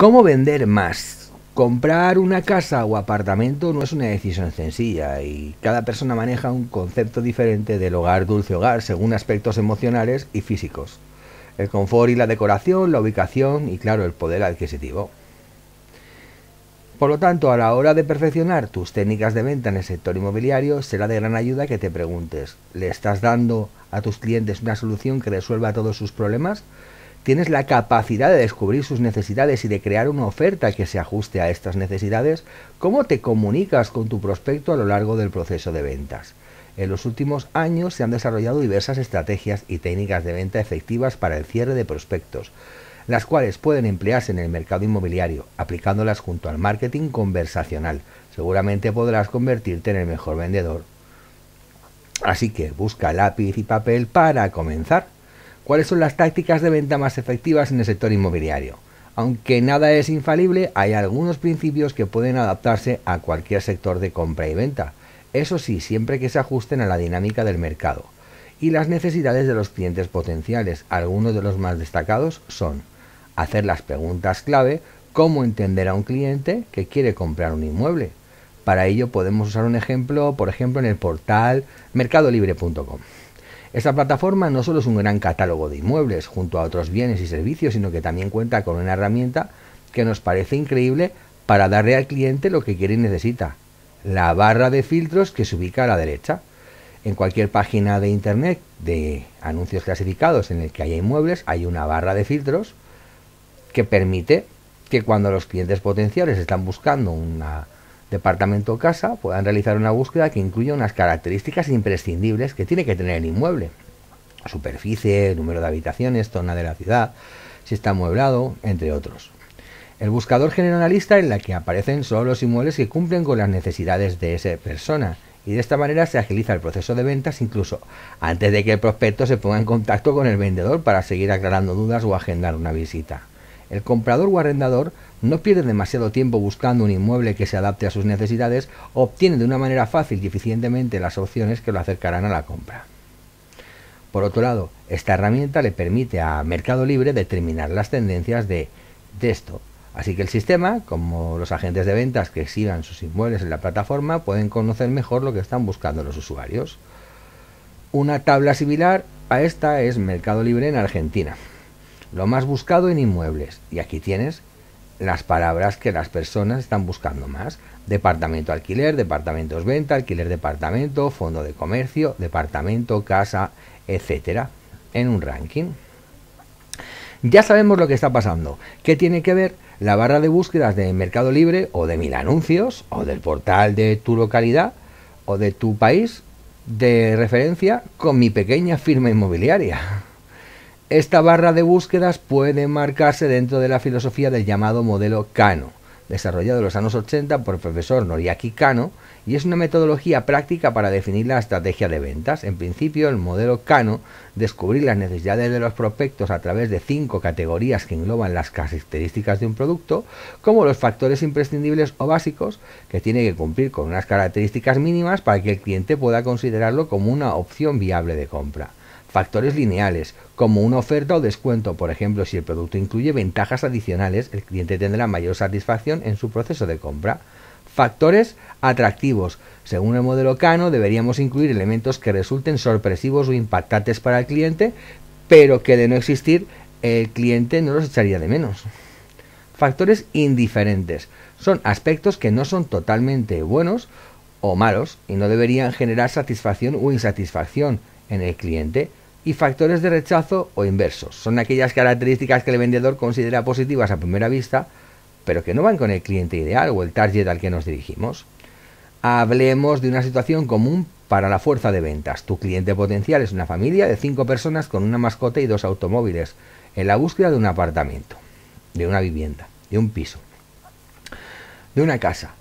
¿Cómo vender más? Comprar una casa o apartamento no es una decisión sencilla y cada persona maneja un concepto diferente del hogar dulce hogar según aspectos emocionales y físicos. El confort y la decoración, la ubicación y claro el poder adquisitivo. Por lo tanto, a la hora de perfeccionar tus técnicas de venta en el sector inmobiliario, será de gran ayuda que te preguntes, ¿le estás dando a tus clientes una solución que resuelva todos sus problemas? tienes la capacidad de descubrir sus necesidades y de crear una oferta que se ajuste a estas necesidades, ¿cómo te comunicas con tu prospecto a lo largo del proceso de ventas? En los últimos años se han desarrollado diversas estrategias y técnicas de venta efectivas para el cierre de prospectos, las cuales pueden emplearse en el mercado inmobiliario, aplicándolas junto al marketing conversacional. Seguramente podrás convertirte en el mejor vendedor. Así que busca lápiz y papel para comenzar cuáles son las tácticas de venta más efectivas en el sector inmobiliario. Aunque nada es infalible, hay algunos principios que pueden adaptarse a cualquier sector de compra y venta, eso sí, siempre que se ajusten a la dinámica del mercado y las necesidades de los clientes potenciales. Algunos de los más destacados son hacer las preguntas clave, cómo entender a un cliente que quiere comprar un inmueble. Para ello podemos usar un ejemplo, por ejemplo, en el portal mercadolibre.com. Esta plataforma no solo es un gran catálogo de inmuebles junto a otros bienes y servicios, sino que también cuenta con una herramienta que nos parece increíble para darle al cliente lo que quiere y necesita, la barra de filtros que se ubica a la derecha. En cualquier página de internet de anuncios clasificados en el que haya inmuebles hay una barra de filtros que permite que cuando los clientes potenciales están buscando una departamento o casa puedan realizar una búsqueda que incluya unas características imprescindibles que tiene que tener el inmueble. Superficie, número de habitaciones, zona de la ciudad, si está amueblado, entre otros. El buscador genera una lista en la que aparecen solo los inmuebles que cumplen con las necesidades de esa persona y de esta manera se agiliza el proceso de ventas incluso antes de que el prospecto se ponga en contacto con el vendedor para seguir aclarando dudas o agendar una visita. El comprador o arrendador no pierde demasiado tiempo buscando un inmueble que se adapte a sus necesidades, obtiene de una manera fácil y eficientemente las opciones que lo acercarán a la compra. Por otro lado, esta herramienta le permite a Mercado Libre determinar las tendencias de, esto. Así que el sistema, como los agentes de ventas que sigan sus inmuebles en la plataforma, pueden conocer mejor lo que están buscando los usuarios. Una tabla similar a esta es Mercado Libre en Argentina. Lo más buscado en inmuebles. Y aquí tienes las palabras que las personas están buscando más. Departamento alquiler, departamentos venta, alquiler departamento, fondo de comercio, departamento, casa, etcétera, en un ranking. Ya sabemos lo que está pasando. ¿Qué tiene que ver la barra de búsquedas de Mercado Libre o de Mil Anuncios o del portal de tu localidad o de tu país de referencia con mi pequeña firma inmobiliaria? Esta barra de búsquedas puede marcarse dentro de la filosofía del llamado modelo Kano, desarrollado en los años 80 por el profesor Noriaki Kano, y es una metodología práctica para definir la estrategia de ventas. En principio, el modelo Cano descubrir las necesidades de los prospectos a través de cinco categorías que engloban las características de un producto, como los factores imprescindibles o básicos que tiene que cumplir con unas características mínimas para que el cliente pueda considerarlo como una opción viable de compra. Factores lineales, como una oferta o descuento, por ejemplo, si el producto incluye ventajas adicionales, el cliente tendrá mayor satisfacción en su proceso de compra. Factores atractivos. Según el modelo Cano, deberíamos incluir elementos que resulten sorpresivos o impactantes para el cliente, pero que de no existir, el cliente no los echaría de menos. Factores indiferentes. Son aspectos que no son totalmente buenos o malos y no deberían generar satisfacción o insatisfacción en el cliente y factores de rechazo o inversos. Son aquellas características que el vendedor considera positivas a primera vista, pero que no van con el cliente ideal o el target al que nos dirigimos. Hablemos de una situación común para la fuerza de ventas. Tu cliente potencial es una familia de cinco personas con una mascota y dos automóviles en la búsqueda de un apartamento, de una vivienda, de un piso, de una casa.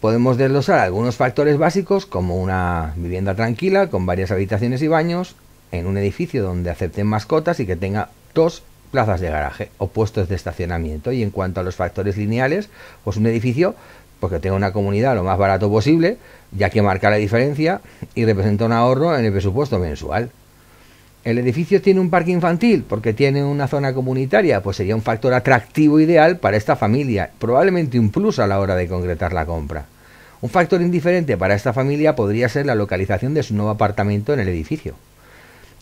Podemos desglosar algunos factores básicos como una vivienda tranquila con varias habitaciones y baños, en un edificio donde acepten mascotas y que tenga dos plazas de garaje o puestos de estacionamiento. Y en cuanto a los factores lineales, pues un edificio porque pues tenga una comunidad lo más barato posible, ya que marca la diferencia y representa un ahorro en el presupuesto mensual. El edificio tiene un parque infantil porque tiene una zona comunitaria, pues sería un factor atractivo ideal para esta familia, probablemente un plus a la hora de concretar la compra. Un factor indiferente para esta familia podría ser la localización de su nuevo apartamento en el edificio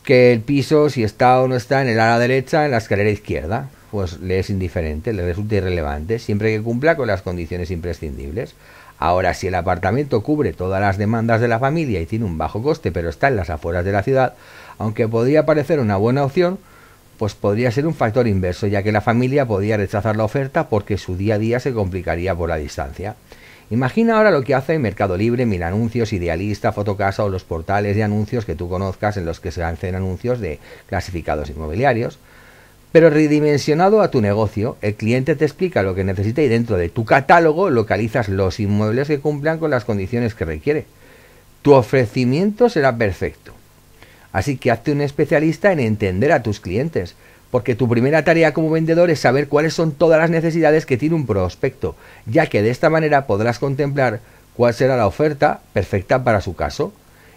que el piso, si está o no está en el ala derecha, en la escalera izquierda, pues le es indiferente, le resulta irrelevante, siempre que cumpla con las condiciones imprescindibles. Ahora, si el apartamento cubre todas las demandas de la familia y tiene un bajo coste, pero está en las afueras de la ciudad, aunque podría parecer una buena opción, pues podría ser un factor inverso, ya que la familia podría rechazar la oferta porque su día a día se complicaría por la distancia. Imagina ahora lo que hace Mercado Libre, Mil Anuncios, Idealista, Fotocasa o los portales de anuncios que tú conozcas en los que se hacen anuncios de clasificados inmobiliarios. Pero redimensionado a tu negocio, el cliente te explica lo que necesita y dentro de tu catálogo localizas los inmuebles que cumplan con las condiciones que requiere. Tu ofrecimiento será perfecto. Así que hazte un especialista en entender a tus clientes porque tu primera tarea como vendedor es saber cuáles son todas las necesidades que tiene un prospecto, ya que de esta manera podrás contemplar cuál será la oferta perfecta para su caso.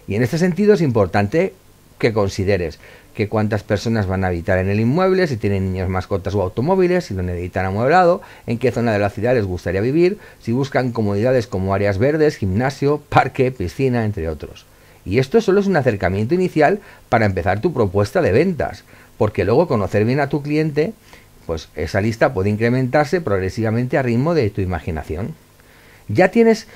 Y en este sentido es importante que consideres que cuántas personas van a habitar en el inmueble, si tienen niños, mascotas o automóviles, si lo necesitan amueblado, en qué zona de la ciudad les gustaría vivir, si buscan comodidades como áreas verdes, gimnasio, parque, piscina, entre otros. Y esto solo es un acercamiento inicial para empezar tu propuesta de ventas porque luego conocer bien a tu cliente, pues esa lista puede incrementarse progresivamente a ritmo de tu imaginación. Ya tienes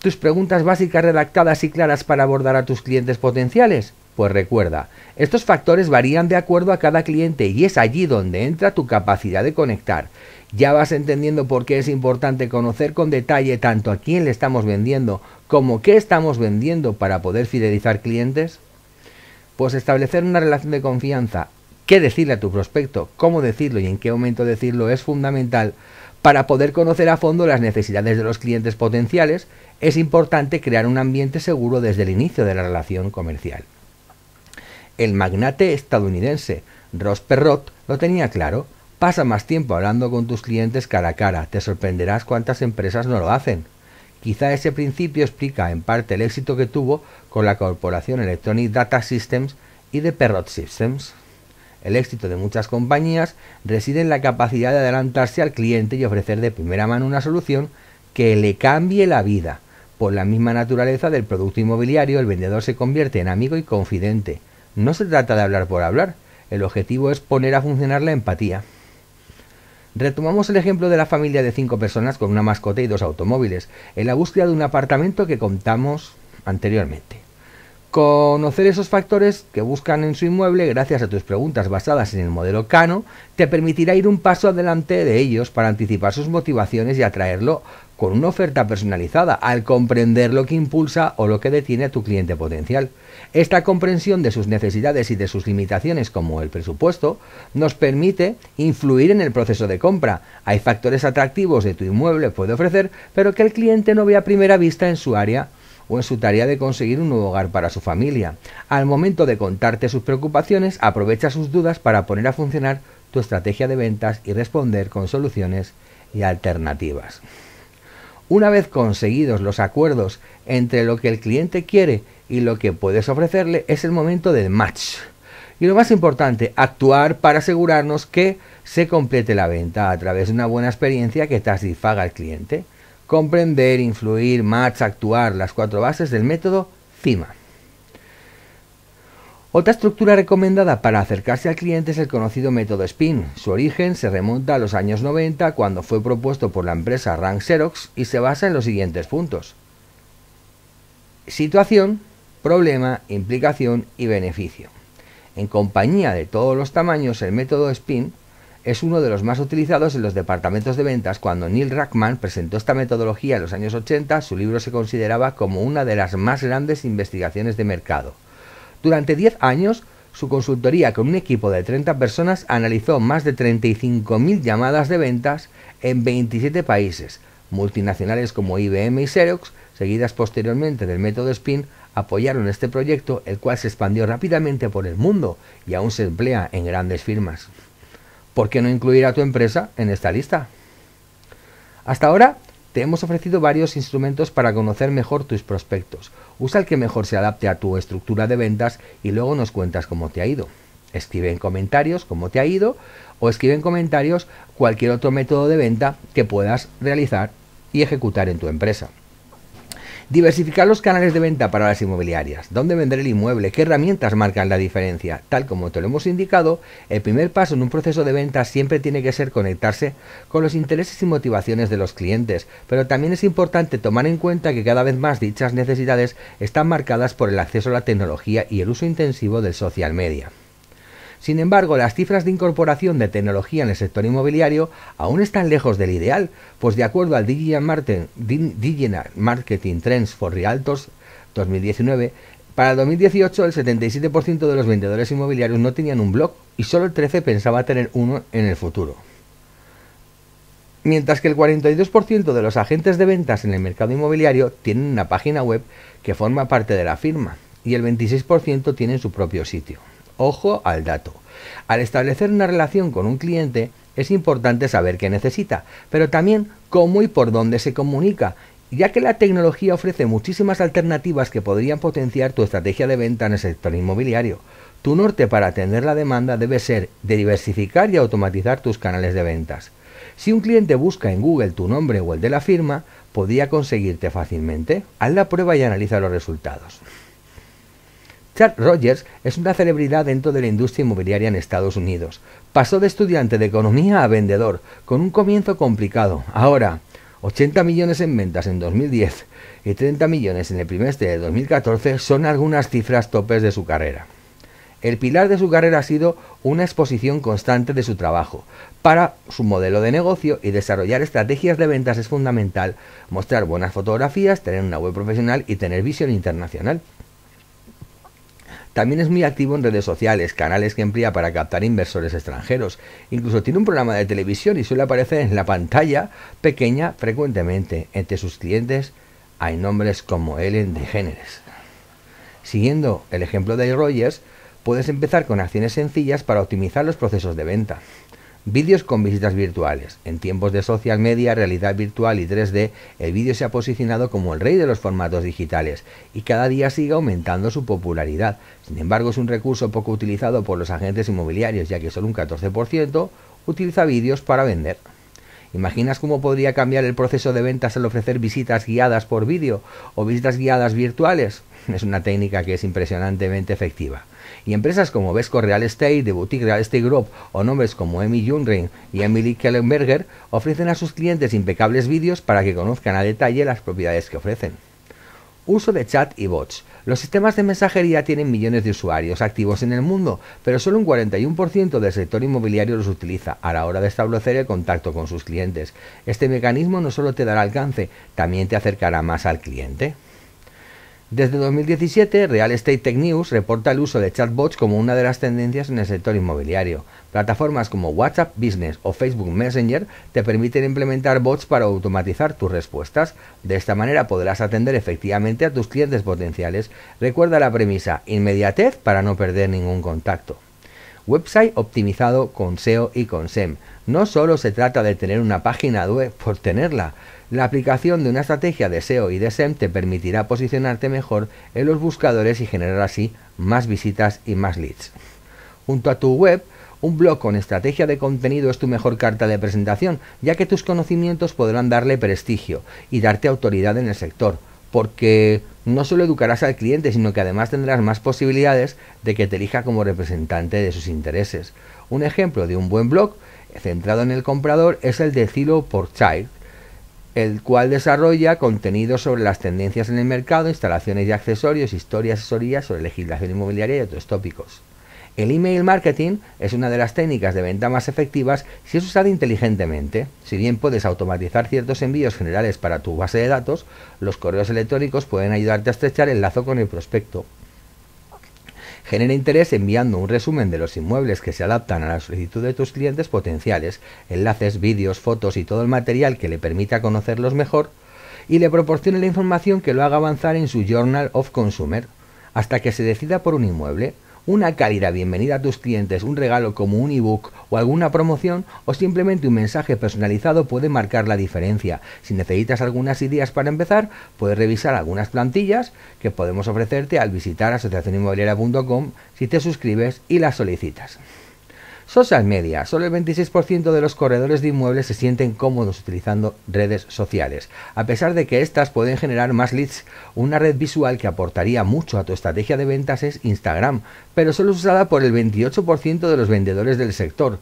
tus preguntas básicas redactadas y claras para abordar a tus clientes potenciales? Pues recuerda, estos factores varían de acuerdo a cada cliente y es allí donde entra tu capacidad de conectar. Ya vas entendiendo por qué es importante conocer con detalle tanto a quién le estamos vendiendo como qué estamos vendiendo para poder fidelizar clientes. Pues establecer una relación de confianza qué decirle a tu prospecto, cómo decirlo y en qué momento decirlo es fundamental para poder conocer a fondo las necesidades de los clientes potenciales, es importante crear un ambiente seguro desde el inicio de la relación comercial. El magnate estadounidense Ross Perrot lo tenía claro. Pasa más tiempo hablando con tus clientes cara a cara. Te sorprenderás cuántas empresas no lo hacen. Quizá ese principio explica en parte el éxito que tuvo con la corporación Electronic Data Systems y de Perrot Systems. El éxito de muchas compañías reside en la capacidad de adelantarse al cliente y ofrecer de primera mano una solución que le cambie la vida. Por la misma naturaleza del producto inmobiliario, el vendedor se convierte en amigo y confidente. No se trata de hablar por hablar, el objetivo es poner a funcionar la empatía. Retomamos el ejemplo de la familia de cinco personas con una mascota y dos automóviles, en la búsqueda de un apartamento que contamos anteriormente. Conocer esos factores que buscan en su inmueble gracias a tus preguntas basadas en el modelo Cano te permitirá ir un paso adelante de ellos para anticipar sus motivaciones y atraerlo con una oferta personalizada al comprender lo que impulsa o lo que detiene a tu cliente potencial. Esta comprensión de sus necesidades y de sus limitaciones como el presupuesto nos permite influir en el proceso de compra. Hay factores atractivos de tu inmueble puede ofrecer, pero que el cliente no ve a primera vista en su área o en su tarea de conseguir un nuevo hogar para su familia. Al momento de contarte sus preocupaciones, aprovecha sus dudas para poner a funcionar tu estrategia de ventas y responder con soluciones y alternativas. Una vez conseguidos los acuerdos entre lo que el cliente quiere y lo que puedes ofrecerle, es el momento del match. Y lo más importante, actuar para asegurarnos que se complete la venta a través de una buena experiencia que satisfaga al cliente comprender, influir, match, actuar, las cuatro bases del método CIMA. Otra estructura recomendada para acercarse al cliente es el conocido método SPIN. Su origen se remonta a los años 90 cuando fue propuesto por la empresa Rank Xerox y se basa en los siguientes puntos. Situación, problema, implicación y beneficio. En compañía de todos los tamaños, el método SPIN es uno de los más utilizados en los departamentos de ventas. Cuando Neil Rackman presentó esta metodología en los años 80, su libro se consideraba como una de las más grandes investigaciones de mercado. Durante 10 años, su consultoría con un equipo de 30 personas analizó más de 35.000 llamadas de ventas en 27 países, multinacionales como IBM y Xerox, seguidas posteriormente del método SPIN, apoyaron este proyecto, el cual se expandió rápidamente por el mundo y aún se emplea en grandes firmas. ¿por qué no incluir a tu empresa en esta lista? Hasta ahora te hemos ofrecido varios instrumentos para conocer mejor tus prospectos. Usa el que mejor se adapte a tu estructura de ventas y luego nos cuentas cómo te ha ido. Escribe en comentarios cómo te ha ido o escribe en comentarios cualquier otro método de venta que puedas realizar y ejecutar en tu empresa. Diversificar los canales de venta para las inmobiliarias. ¿Dónde vender el inmueble? ¿Qué herramientas marcan la diferencia? Tal como te lo hemos indicado, el primer paso en un proceso de venta siempre tiene que ser conectarse con los intereses y motivaciones de los clientes, pero también es importante tomar en cuenta que cada vez más dichas necesidades están marcadas por el acceso a la tecnología y el uso intensivo del social media. Sin embargo, las cifras de incorporación de tecnología en el sector inmobiliario aún están lejos del ideal, pues de acuerdo al Digital Marketing Trends for Realtors 2019, para 2018 el 77% de los vendedores inmobiliarios no tenían un blog y solo el 13% pensaba tener uno en el futuro. Mientras que el 42% de los agentes de ventas en el mercado inmobiliario tienen una página web que forma parte de la firma y el 26% tienen su propio sitio. Ojo al dato. Al establecer una relación con un cliente es importante saber qué necesita, pero también cómo y por dónde se comunica, ya que la tecnología ofrece muchísimas alternativas que podrían potenciar tu estrategia de venta en el sector inmobiliario. Tu norte para atender la demanda debe ser de diversificar y automatizar tus canales de ventas. Si un cliente busca en Google tu nombre o el de la firma, podría conseguirte fácilmente. Haz la prueba y analiza los resultados. Chad Rogers es una celebridad dentro de la industria inmobiliaria en Estados Unidos. Pasó de estudiante de economía a vendedor, con un comienzo complicado. Ahora, 80 millones en ventas en 2010 y 30 millones en el trimestre de 2014 son algunas cifras topes de su carrera. El pilar de su carrera ha sido una exposición constante de su trabajo. Para su modelo de negocio y desarrollar estrategias de ventas es fundamental mostrar buenas fotografías, tener una web profesional y tener visión internacional. También es muy activo en redes sociales, canales que emplea para captar inversores extranjeros. Incluso tiene un programa de televisión y suele aparecer en la pantalla pequeña frecuentemente. Entre sus clientes hay nombres como Ellen DeGeneres. Siguiendo el ejemplo de Rogers, puedes empezar con acciones sencillas para optimizar los procesos de venta. Vídeos con visitas virtuales. En tiempos de social media, realidad virtual y 3D, el vídeo se ha posicionado como el rey de los formatos digitales y cada día sigue aumentando su popularidad. Sin embargo, es un recurso poco utilizado por los agentes inmobiliarios, ya que solo un 14% utiliza vídeos para vender. ¿Imaginas cómo podría cambiar el proceso de ventas al ofrecer visitas guiadas por vídeo o visitas guiadas virtuales? Es una técnica que es impresionantemente efectiva. Y empresas como Vesco Real Estate, The Boutique Real Estate Group o nombres como Emmy Jungren y Emily Kellenberger ofrecen a sus clientes impecables vídeos para que conozcan a detalle las propiedades que ofrecen. Uso de chat y bots. Los sistemas de mensajería tienen millones de usuarios activos en el mundo, pero solo un 41% del sector inmobiliario los utiliza a la hora de establecer el contacto con sus clientes. Este mecanismo no solo te dará alcance, también te acercará más al cliente. Desde 2017, Real Estate Tech News reporta el uso de chatbots como una de las tendencias en el sector inmobiliario. Plataformas como WhatsApp Business o Facebook Messenger te permiten implementar bots para automatizar tus respuestas. De esta manera podrás atender efectivamente a tus clientes potenciales. Recuerda la premisa, inmediatez para no perder ningún contacto. Website optimizado con SEO y con SEM. No solo se trata de tener una página web por tenerla, la aplicación de una estrategia de SEO y de SEM te permitirá posicionarte mejor en los buscadores y generar así más visitas y más leads. Junto a tu web, un blog con estrategia de contenido es tu mejor carta de presentación, ya que tus conocimientos podrán darle prestigio y darte autoridad en el sector, porque no solo educarás al cliente, sino que además tendrás más posibilidades de que te elija como representante de sus intereses. Un ejemplo de un buen blog centrado en el comprador es el de Cilo Child el cual desarrolla contenido sobre las tendencias en el mercado, instalaciones y accesorios, historia, asesorías sobre legislación inmobiliaria y otros tópicos. El email marketing es una de las técnicas de venta más efectivas si es usada inteligentemente. Si bien puedes automatizar ciertos envíos generales para tu base de datos, los correos electrónicos pueden ayudarte a estrechar el lazo con el prospecto. Genera interés enviando un resumen de los inmuebles que se adaptan a la solicitud de tus clientes potenciales, enlaces, vídeos, fotos y todo el material que le permita conocerlos mejor y le proporcione la información que lo haga avanzar en su Journal of Consumer hasta que se decida por un inmueble una cálida bienvenida a tus clientes, un regalo como un ebook o alguna promoción o simplemente un mensaje personalizado puede marcar la diferencia. Si necesitas algunas ideas para empezar, puedes revisar algunas plantillas que podemos ofrecerte al visitar asociacioninmobiliaria.com si te suscribes y las solicitas. Social media. Solo el 26% de los corredores de inmuebles se sienten cómodos utilizando redes sociales, a pesar de que estas pueden generar más leads. Una red visual que aportaría mucho a tu estrategia de ventas es Instagram, pero solo es usada por el 28% de los vendedores del sector.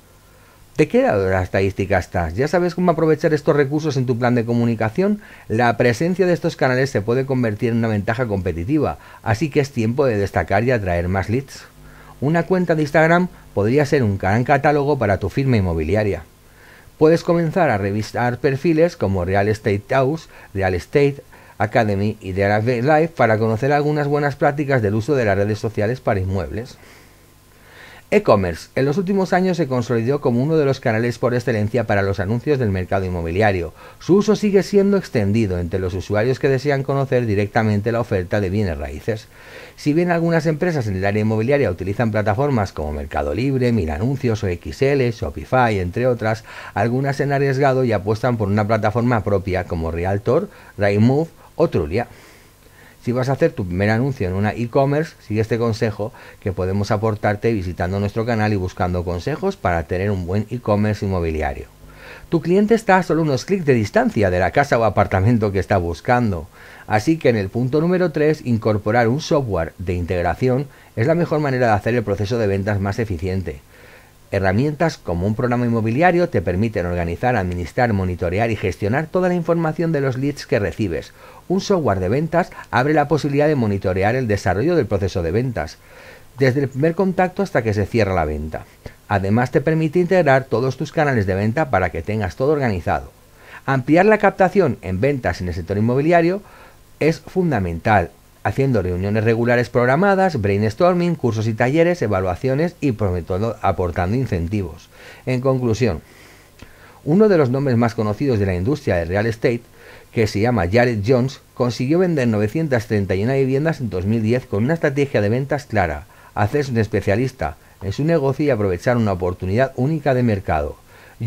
¿De qué lado de la estadística estás? ¿Ya sabes cómo aprovechar estos recursos en tu plan de comunicación? La presencia de estos canales se puede convertir en una ventaja competitiva, así que es tiempo de destacar y atraer más leads. Una cuenta de Instagram podría ser un gran catálogo para tu firma inmobiliaria. Puedes comenzar a revisar perfiles como Real Estate House, Real Estate Academy y The Life para conocer algunas buenas prácticas del uso de las redes sociales para inmuebles. E-commerce en los últimos años se consolidó como uno de los canales por excelencia para los anuncios del mercado inmobiliario. Su uso sigue siendo extendido entre los usuarios que desean conocer directamente la oferta de bienes raíces. Si bien algunas empresas en el área inmobiliaria utilizan plataformas como Mercado Libre, Milanuncios o XL, Shopify, entre otras, algunas se han arriesgado y apuestan por una plataforma propia como Realtor, Rightmove o Trulia. Si vas a hacer tu primer anuncio en una e-commerce, sigue este consejo que podemos aportarte visitando nuestro canal y buscando consejos para tener un buen e-commerce inmobiliario. Tu cliente está a solo unos clics de distancia de la casa o apartamento que está buscando, así que en el punto número 3, incorporar un software de integración es la mejor manera de hacer el proceso de ventas más eficiente. Herramientas como un programa inmobiliario te permiten organizar, administrar, monitorear y gestionar toda la información de los leads que recibes. Un software de ventas abre la posibilidad de monitorear el desarrollo del proceso de ventas, desde el primer contacto hasta que se cierra la venta. Además te permite integrar todos tus canales de venta para que tengas todo organizado. Ampliar la captación en ventas en el sector inmobiliario es fundamental haciendo reuniones regulares programadas, brainstorming, cursos y talleres, evaluaciones y aportando incentivos. En conclusión, uno de los nombres más conocidos de la industria del real estate, que se llama Jared Jones, consiguió vender 931 viviendas en 2010 con una estrategia de ventas clara, hacerse un especialista en su negocio y aprovechar una oportunidad única de mercado.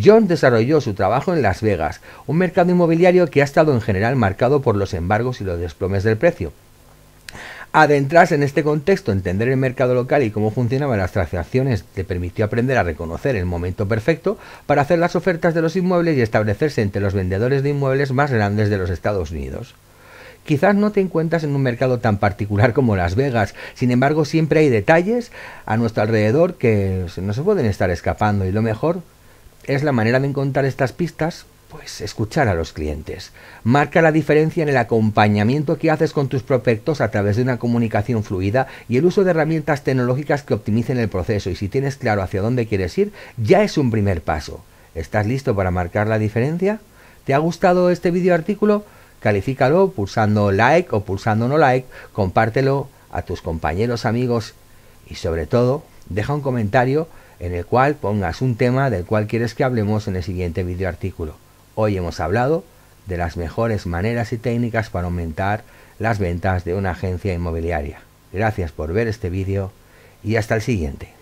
Jones desarrolló su trabajo en Las Vegas, un mercado inmobiliario que ha estado en general marcado por los embargos y los desplomes del precio, Adentrarse en este contexto, entender el mercado local y cómo funcionaban las transacciones te permitió aprender a reconocer el momento perfecto para hacer las ofertas de los inmuebles y establecerse entre los vendedores de inmuebles más grandes de los Estados Unidos. Quizás no te encuentras en un mercado tan particular como Las Vegas, sin embargo siempre hay detalles a nuestro alrededor que no se pueden estar escapando y lo mejor es la manera de encontrar estas pistas pues escuchar a los clientes. Marca la diferencia en el acompañamiento que haces con tus prospectos a través de una comunicación fluida y el uso de herramientas tecnológicas que optimicen el proceso y si tienes claro hacia dónde quieres ir, ya es un primer paso. ¿Estás listo para marcar la diferencia? ¿Te ha gustado este video artículo? Califícalo pulsando like o pulsando no like, compártelo a tus compañeros, amigos y sobre todo deja un comentario en el cual pongas un tema del cual quieres que hablemos en el siguiente video artículo. Hoy hemos hablado de las mejores maneras y técnicas para aumentar las ventas de una agencia inmobiliaria. Gracias por ver este vídeo y hasta el siguiente.